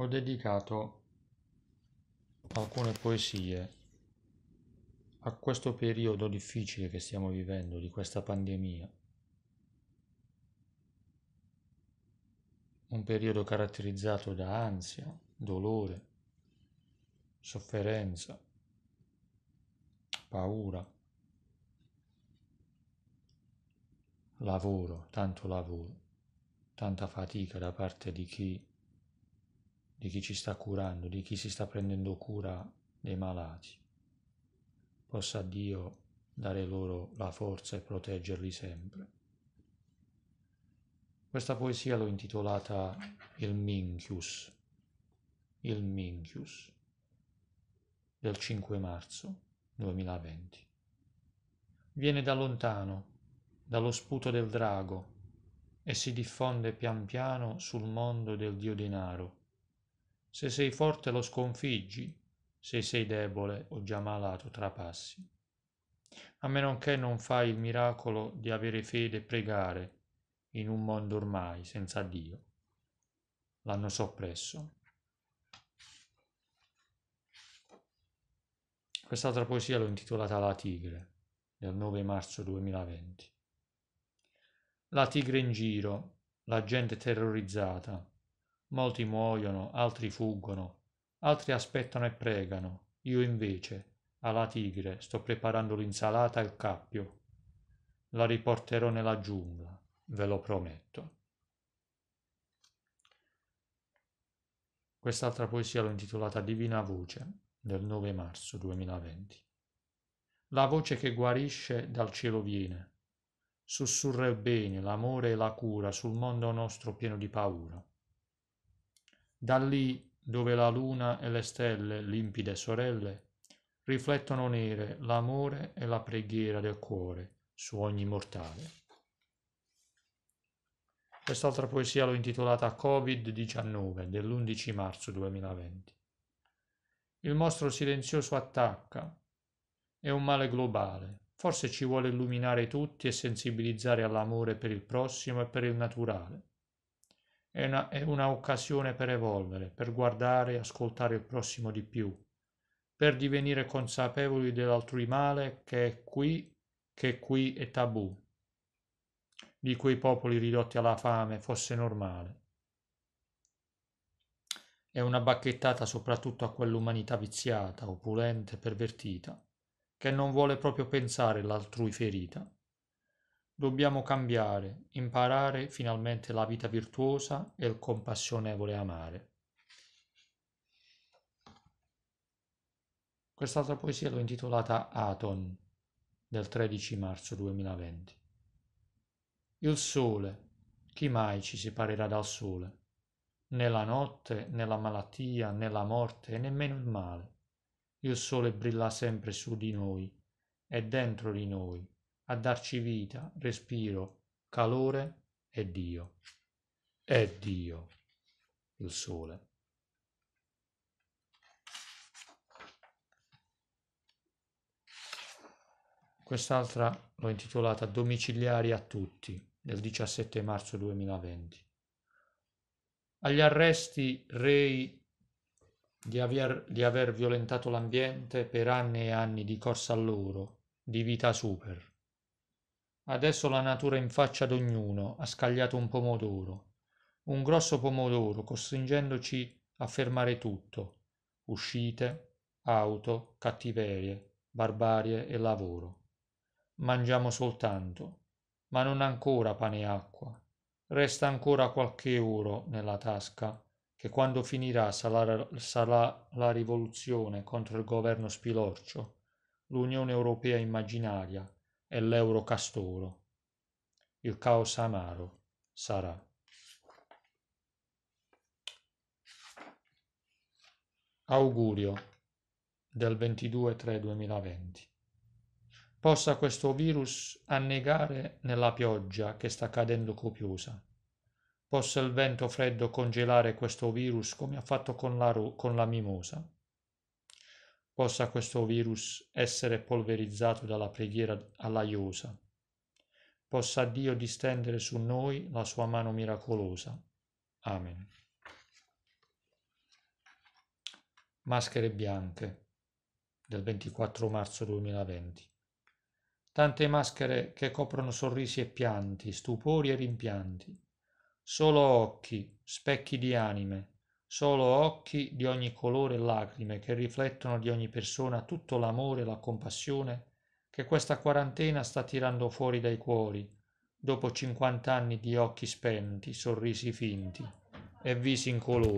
ho dedicato alcune poesie a questo periodo difficile che stiamo vivendo, di questa pandemia. Un periodo caratterizzato da ansia, dolore, sofferenza, paura, lavoro, tanto lavoro, tanta fatica da parte di chi di chi ci sta curando, di chi si sta prendendo cura dei malati. Possa Dio dare loro la forza e proteggerli sempre. Questa poesia l'ho intitolata Il Minchius, il Minchius, del 5 marzo 2020. Viene da lontano, dallo sputo del drago, e si diffonde pian piano sul mondo del dio denaro, se sei forte lo sconfiggi, se sei debole o già malato trapassi. A meno che non fai il miracolo di avere fede e pregare in un mondo ormai senza Dio. L'hanno soppresso. Quest'altra poesia l'ho intitolata La tigre, del 9 marzo 2020. La tigre in giro, la gente terrorizzata, molti muoiono, altri fuggono, altri aspettano e pregano, io invece, alla tigre, sto preparando l'insalata e il cappio. La riporterò nella giungla, ve lo prometto. Quest'altra poesia l'ho intitolata Divina Voce del 9 marzo 2020. La voce che guarisce dal cielo viene. Sussurra il bene, l'amore e la cura sul mondo nostro pieno di paura da lì dove la luna e le stelle, limpide sorelle, riflettono nere l'amore e la preghiera del cuore su ogni mortale. Quest'altra poesia l'ho intitolata Covid-19 dell'11 marzo 2020. Il mostro silenzioso attacca. È un male globale. Forse ci vuole illuminare tutti e sensibilizzare all'amore per il prossimo e per il naturale è una, è una occasione per evolvere, per guardare e ascoltare il prossimo di più, per divenire consapevoli dell'altrui male che è qui, che qui è tabù, di quei popoli ridotti alla fame fosse normale. È una bacchettata soprattutto a quell'umanità viziata, opulenta e pervertita, che non vuole proprio pensare l'altrui ferita. Dobbiamo cambiare, imparare finalmente la vita virtuosa e il compassionevole amare. Quest'altra poesia l'ho intitolata Aton del 13 marzo 2020. Il sole, chi mai ci separerà dal sole? Né la notte, né la malattia, né la morte e nemmeno il male. Il sole brilla sempre su di noi e dentro di noi a darci vita, respiro, calore è Dio. È Dio, il sole. Quest'altra l'ho intitolata Domiciliari a tutti del 17 marzo 2020. Agli arresti rei di aver, di aver violentato l'ambiente per anni e anni di corsa loro, di vita super Adesso la natura in faccia ad ognuno ha scagliato un pomodoro, un grosso pomodoro, costringendoci a fermare tutto. Uscite, auto, cattiverie, barbarie e lavoro. Mangiamo soltanto, ma non ancora pane e acqua. Resta ancora qualche euro nella tasca, che quando finirà sarà, sarà la rivoluzione contro il governo spilorcio, l'Unione Europea immaginaria, e l'euro castoro. Il caos amaro sarà. Augurio del 22-3-2020. Possa questo virus annegare nella pioggia che sta cadendo copiosa. Possa il vento freddo congelare questo virus come ha fatto con la, con la mimosa possa questo virus essere polverizzato dalla preghiera all'aiosa. Possa Dio distendere su noi la sua mano miracolosa. Amen. Maschere bianche del 24 marzo 2020. Tante maschere che coprono sorrisi e pianti, stupori e rimpianti. Solo occhi, specchi di anime, solo occhi di ogni colore e lacrime che riflettono di ogni persona tutto l'amore e la compassione che questa quarantena sta tirando fuori dai cuori, dopo cinquant'anni di occhi spenti, sorrisi finti e visi incolori.